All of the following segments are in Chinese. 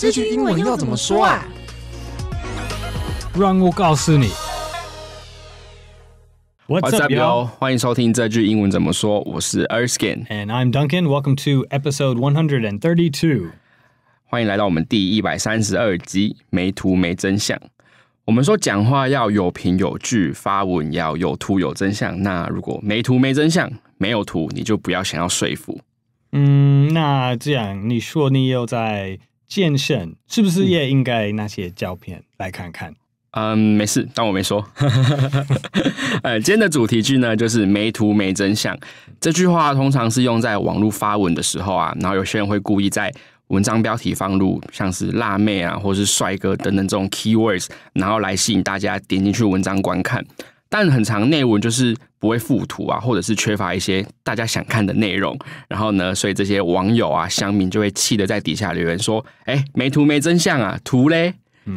这句英文要怎么说啊？让我告诉你。我代 o 欢迎收听这句英文怎么说。我是 Erskin，and I'm Duncan. Welcome to episode one hundred and thirty two. 欢迎来到我们第一百三十二集。没图没真相。我们说讲话要有凭有据，发文要有图有真相。那如果没图没真相，没有图你就不要想要说服。嗯，那既然你说你有在。健身是不是也应该那些胶片来看看？嗯，没事，当我没说。呃，今天的主题句呢，就是“没图没真相”这句话，通常是用在网络发文的时候啊，然后有些人会故意在文章标题放入像是辣妹啊，或是帅哥等等这种 keywords，然后来吸引大家点进去文章观看。但很长内文就是。不会附图啊，或者是缺乏一些大家想看的内容，然后呢，所以这些网友啊、乡民就会气得在底下留言说：“哎，没图没真相啊，图嘞！”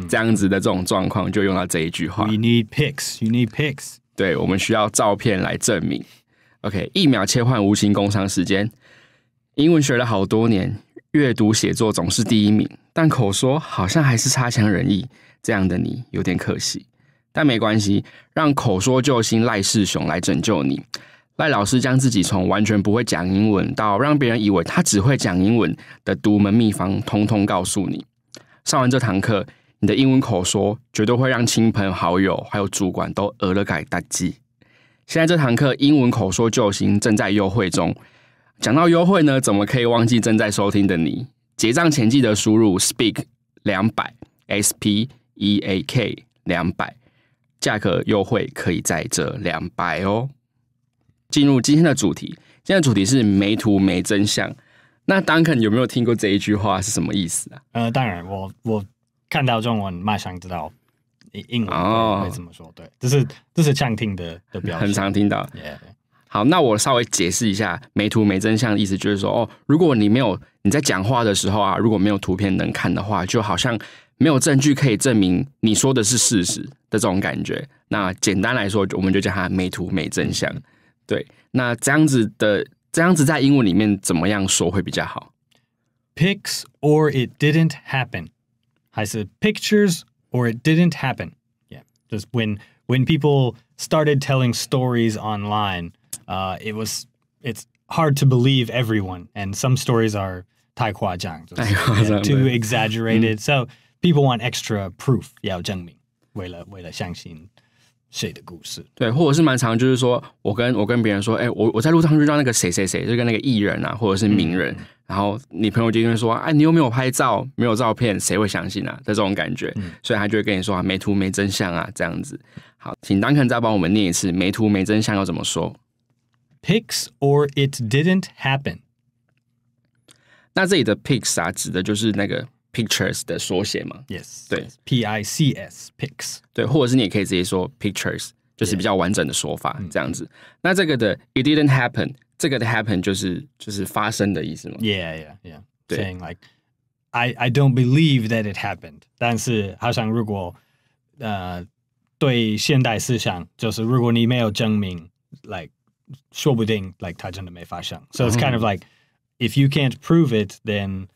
这样子的这种状况，就用到这一句话：“We need pics, you need pics。”对我们需要照片来证明。OK，一秒切换无形工伤时间。英文学了好多年，阅读写作总是第一名，但口说好像还是差强人意，这样的你有点可惜。但没关系，让口说救星赖世雄来拯救你。赖老师将自己从完全不会讲英文到让别人以为他只会讲英文的独门秘方，通通告诉你。上完这堂课，你的英文口说绝对会让亲朋好友还有主管都额了改大忌。现在这堂课英文口说救星正在优惠中。讲到优惠呢，怎么可以忘记正在收听的你？结账前记得输入 “speak 两百 ”，s p e a k 两百。价格优惠可以再折两百哦。进入今天的主题，今天的主题是“没图没真相”。那 Duncan 有没有听过这一句话是什么意思啊？呃，当然，我我看到中文马上知道英文会怎么说。对，这是这是常听的的表很常听到。好，那我稍微解释一下，“没图没真相”的意思就是说，哦，如果你没有你在讲话的时候啊，如果没有图片能看的话，就好像。没有证据可以证明你说的是事实的这种感觉，那简单来说，我们就叫它“美图没真相”。对，那这样子的这样子在英文里面怎么样说会比较好？“Pics or it didn't happen” 还是 “Pictures or it didn't happen”？Yeah, just when when people started telling stories online, uh, it was it's hard to believe everyone, and some stories are tai k w a j i n g too exaggerated, so. People want extra proof 要证明，为了为了相信谁的故事？对，或者是蛮常就是说我跟我跟别人说，哎，我我在路上遇到那个谁谁谁，就跟那个艺人啊，或者是名人。然后你朋友就会说，哎，你又没有拍照，没有照片，谁会相信啊？这种感觉，所以他就会跟你说，没图没真相啊，这样子。好，请 d a n 再帮我们念一次，没图没真相要怎么说？Pics or it didn't happen。那这里的 pics 啊，指的就是那个。pictures 的缩写嘛？Yes，对，P I C S，pics，对，或者是你也可以直接说 pictures，就是比较完整的说法这样子。那这个的 it didn't happen，这个的 happen 就是就是发生的意思嘛？Yeah, yeah, yeah. Saying like I I don't believe that it happened，但是好像如果呃对现代思想，就是如果你没有证明，like 说不定 like 它真的没发生。So it's kind of like if you can't prove it, then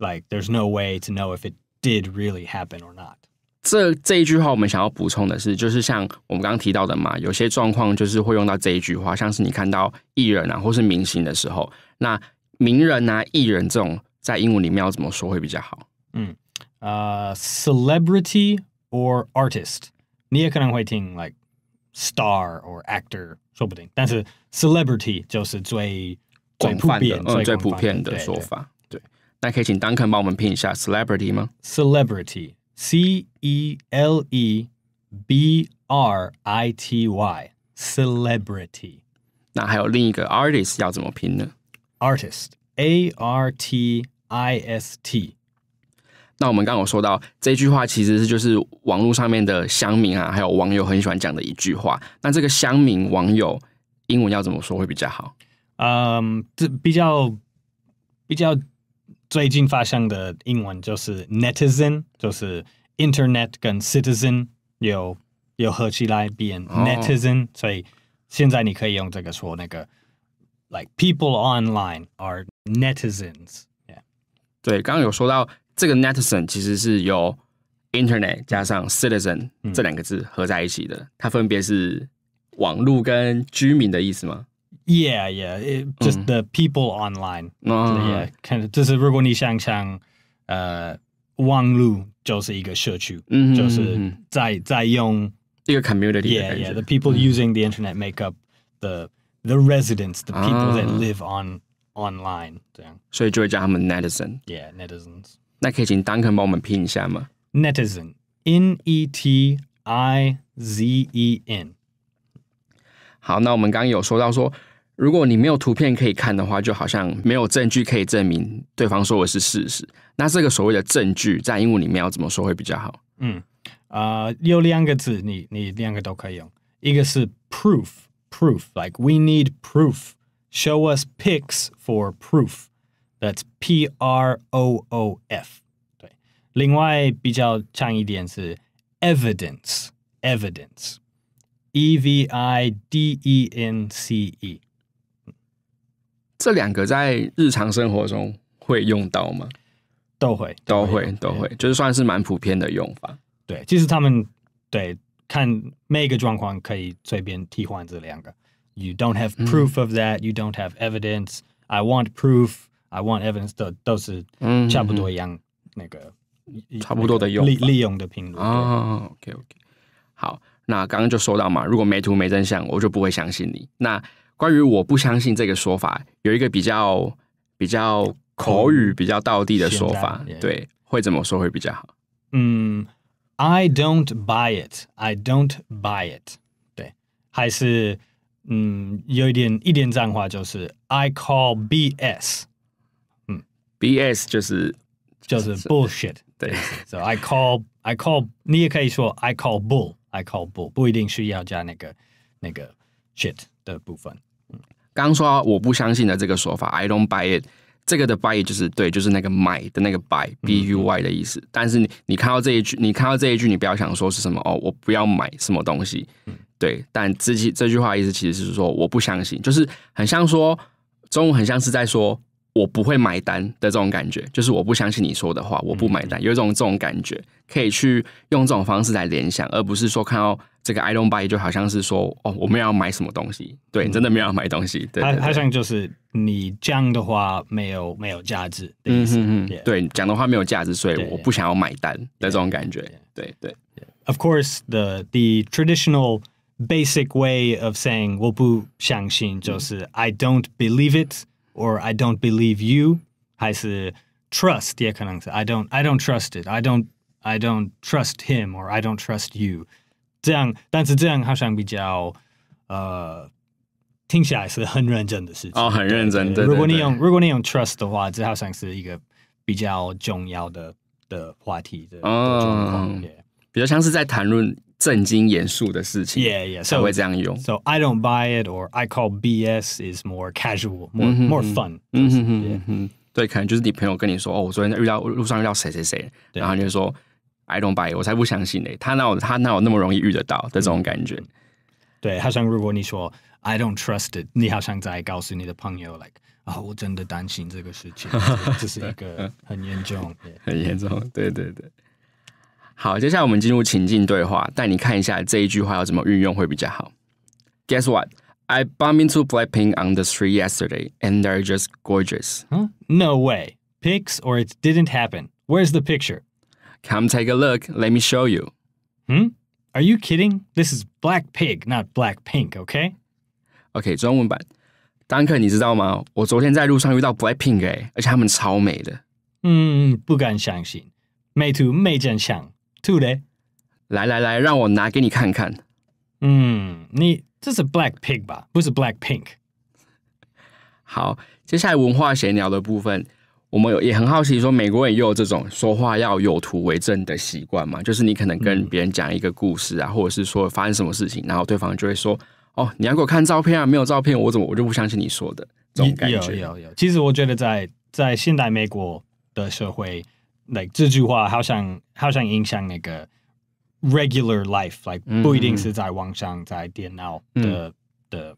like there's no way to know if it did really happen or not。这这一句话我们想要补充的是，就是像我们刚刚提到的嘛，有些状况就是会用到这一句话，像是你看到艺人啊或是明星的时候，那名人啊、艺人这种在英文里面要怎么说会比较好？嗯，呃、uh,，celebrity or artist，你也可能会听 like star or actor，说不定，但是 celebrity 就是最最普遍、嗯、最普遍的说法。那可以请 Dan u n c 帮我们拼一下 celebrity 吗？Celebrity，C E L E B R I T Y。Celebrity。那还有另一个 artist 要怎么拼呢？Artist，A R T I S T。那我们刚刚有说到这句话，其实是就是网络上面的乡民啊，还有网友很喜欢讲的一句话。那这个乡民网友英文要怎么说会比较好？嗯，这比较比较。最近发生的英文就是 netizen，就是 internet 跟 citizen 又又合起来变 netizen，所以现在你可以用这个说那个，like people online are netizens。对，刚刚有说到这个 netizen 其实是由 internet 加上 citizen 这两个字合在一起的，它分别是网络跟居民的意思吗？Yeah, yeah. It, just mm. the people online. Uh-huh. Ah. So yeah, 看就是如果你想想，呃，网路就是一个社区，嗯、就是在在用一个 community. yeah. yeah. The people mm. using the internet make up the the residents, the people that live on online So netizen. Yeah, netizens. 那可以请 Duncan 帮我们拼一下吗？Netizen, N E T I Z E N。好，那我们刚刚有说到说。如果你没有图片可以看的话，就好像没有证据可以证明对方说的是事实。那这个所谓的证据在英文里面要怎么说会比较好？嗯，啊，有两个字，你你两个都可以用。一个是 proof，proof，like we need proof，show us pics for proof，that's p r o o f。对，另外比较强一点是 evidence，evidence，e v i d e n c e。这两个在日常生活中会用到吗？都会，都会，都会，就是算是蛮普遍的用法。对，其实他们对看每个状况可以随便替换这两个。You don't have proof of that. You don't have evidence. I want proof. I want evidence. 都都是差不多一样，那个差不多的用利用的频率。哦，OK OK。好，那刚刚就说到嘛，如果没图没真相，我就不会相信你。那关于我不相信这个说法，有一个比较比较口语、比较道地的说法，对，会怎么说会比较好？嗯，I don't buy it. I don't buy it. 对，还是嗯，有一点一点脏话，就是 I call BS。嗯，BS 就是就是 bullshit 对，so I call I call，你也可以说 I call bull. I call bull，不一定需要加那个那个 shit 的部分。刚说我不相信的这个说法，I don't buy it。这个的 buy 就是对，就是那个买的那个 buy，b u y 的意思。但是你你看到这一句，你看到这一句，你不要想说是什么哦，我不要买什么东西。对，但这句这句话意思其实是说我不相信，就是很像说，中文很像是在说。我不会买单的这种感觉，就是我不相信你说的话，我不买单，有一种这种感觉，可以去用这种方式来联想，而不是说看到这个 I don't buy 就好像是说哦，我们要买什么东西，对，真的没有买东西。它好像就是你这样的话没有没有价值的意思，对，讲的话没有价值，所以我不想要买单的这种感觉，对对。Of course, the the traditional basic way of saying 我不相信就是 I don't believe it. or I don't believe you 还是 trust 也可能是 I don't I don't trust it I don't I don't trust him or I don't trust you 这样，但是这样好像比较呃。听起来是很认真的事情哦，很认真。对，如果你用如果你用 trust 的话，这好像是一个比较重要的的话题的状况，比较像是在谈论震惊严肃的事情，Yeah Yeah 才会这样用。So I don't buy it, or I call BS is more casual, more more fun. 嗯哼哼嗯，对，可能就是你朋友跟你说，哦，我昨天遇到路上遇到谁谁谁，然后你就说 I don't buy，我才不相信嘞。他那有他那有那么容易遇得到的这种感觉？对，好像如果你说 I don't trust it，你好像在告诉你的朋友，like 啊，我真的担心这个事情，这是一个很严重，很严重，对对对。好，接下来我们进入情境对话，带你看一下这一句话要怎么运用会比较好。Guess what? I bumped into Blackpink on the street yesterday, and they're just gorgeous. Huh? No way. Pics or it didn't happen. Where's the picture? Come take a look. Let me show you. Hmm? Are you kidding? This is Black Pig, not Black Pink, okay? OK，中文版。丹克，你知道吗？我昨天在路上遇到 Blackpink 哎、欸，而且她们超美的。嗯，不敢相信，美图美真相。two 嘞，来来来，让我拿给你看看。嗯，你这是 Black Pink 吧？不是 Black Pink。好，接下来文化闲聊的部分，我们有也很好奇，说美国人也有这种说话要有图为证的习惯嘛？就是你可能跟别人讲一个故事啊，或者是说发生什么事情，然后对方就会说：“哦，你要给我看照片啊？没有照片，我怎么我就不相信你说的？”这种感觉有有有。其实我觉得，在在现代美国的社会。like 这句话好像好像影响那个 regular life，like 不一定是在网上在电脑的的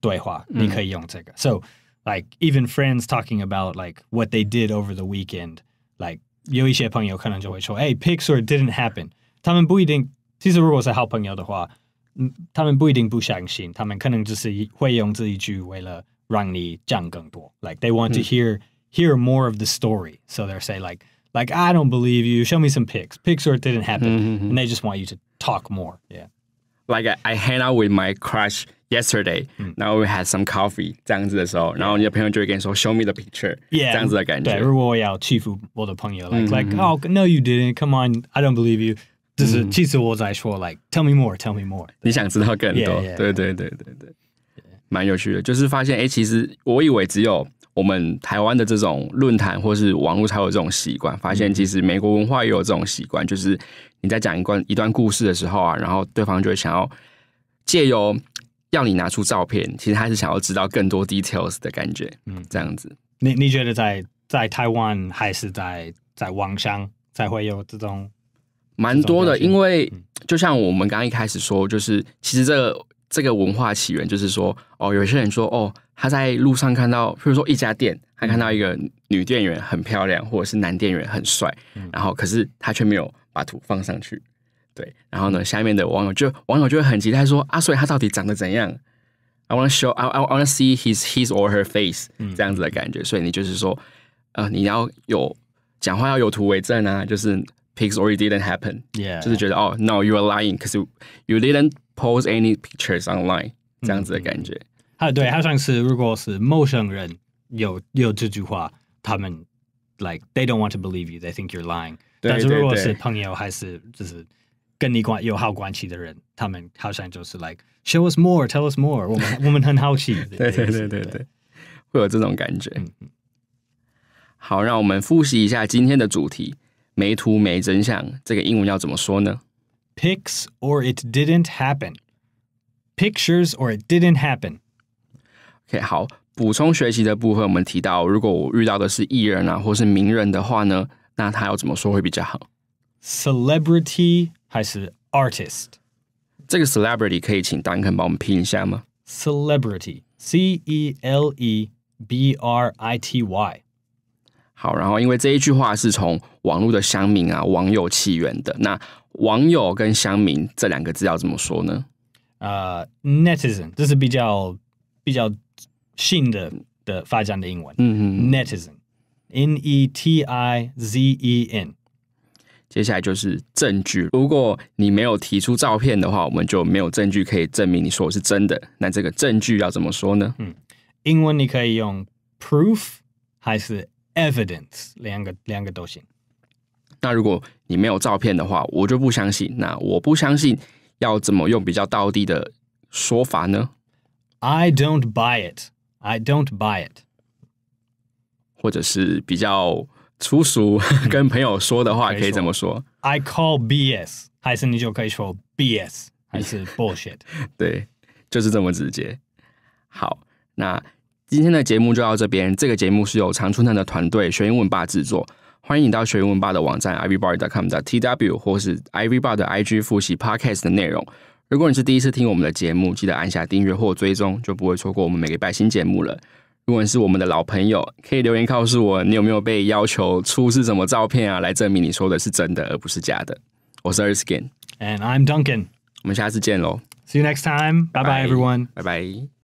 对话，你可以用这个。So like even friends talking about like what they did over the weekend, like 有一些朋友可能就会说，哎，Pixar didn't happen。他们不一定，其实如果是好朋友的话，他们不一定不相信，他们可能只是会用这一句为了让你讲更多。Like they want to hear hear more of the story, so they say like like I don't believe you. Show me some pics. Pics or it didn't happen, mm-hmm, mm-hmm. and they just want you to talk more. Yeah. Like I, I hang out with my crush yesterday, mm. now we had some coffee 这样子的时候，然后你的朋友就会跟你说 show me the picture，、yeah, like oh no you didn't come on I don't believe you，就是气死我在说 like tell me more tell me more，你想知道更多，yeah, yeah, 对对对对对，蛮有趣的，就是发现哎、欸，其实我以为只有我们台湾的这种论坛或是网络才有这种习惯，发现其实美国文化也有这种习惯，就是你在讲一段一段故事的时候啊，然后对方就会想要借由要你拿出照片，其实他是想要知道更多 details 的感觉，嗯，这样子。你你觉得在在台湾还是在在网上才会有这种蛮多的？因为就像我们刚刚一开始说，就是其实这这个文化起源就是说，哦，有些人说，哦。他在路上看到，比如说一家店，他看到一个女店员很漂亮，或者是男店员很帅，然后可是他却没有把图放上去，对。然后呢，下面的网友就网友就会很期待说：“啊，所以他到底长得怎样？I wanna show, I I wanna see his his or her face，这样子的感觉。”所以你就是说，呃，你要有讲话要有图为证啊，就是 pigs already didn't happen，就是觉得哦，no，you are lying，because you didn't post any pictures online，这样子的感觉。啊，对，好像是如果是陌生人有有这句话，他们 like they don't want to believe you, they think you're lying。但是如果是朋友还是就是跟你关有好关系的人，他们好像就是 like show us more, tell us more。我们我们很好奇，对对对对对，会有这种感觉。好，让我们复习一下今天的主题：没图没真相。这个英文要怎么说呢？Pics or it didn't happen, pictures or it didn't happen。OK，好，补充学习的部分，我们提到，如果我遇到的是艺人啊，或是名人的话呢，那他要怎么说会比较好？Celebrity 还是 Artist？这个 Celebrity 可以请丹肯帮我们拼一下吗？Celebrity，C E L E B R I T Y。好，然后因为这一句话是从网络的乡民啊，网友起源的，那网友跟乡民这两个字要怎么说呢？呃，Netizen，这是比较比较。新的的发展的英文，netizen，n 嗯 e t i z e n。接下来就是证据。如果你没有提出照片的话，我们就没有证据可以证明你说的是真的。那这个证据要怎么说呢？嗯，英文你可以用 proof 还是 evidence，两个两个都行。那如果你没有照片的话，我就不相信。那我不相信，要怎么用比较道地的说法呢？I don't buy it。I don't buy it，或者是比较粗俗跟朋友说的话，可以怎么说？I call BS，还是你就可以说 BS，还是 bullshit？对，就是这么直接。好，那今天的节目就到这边。这个节目是由常春藤的团队学英文爸制作，欢迎你到学英文爸的网站 ivbar.com 的 TW，或是 ivbar 的 IG 复习 Podcast 的内容。如果你是第一次听我们的节目，记得按下订阅或追踪，就不会错过我们每个拜星节目了。如果你是我们的老朋友，可以留言告诉我，你有没有被要求出示什么照片啊，来证明你说的是真的而不是假的？我是 Erskine，and I'm Duncan。我们下次见喽！See you next time. Bye bye everyone. Bye bye.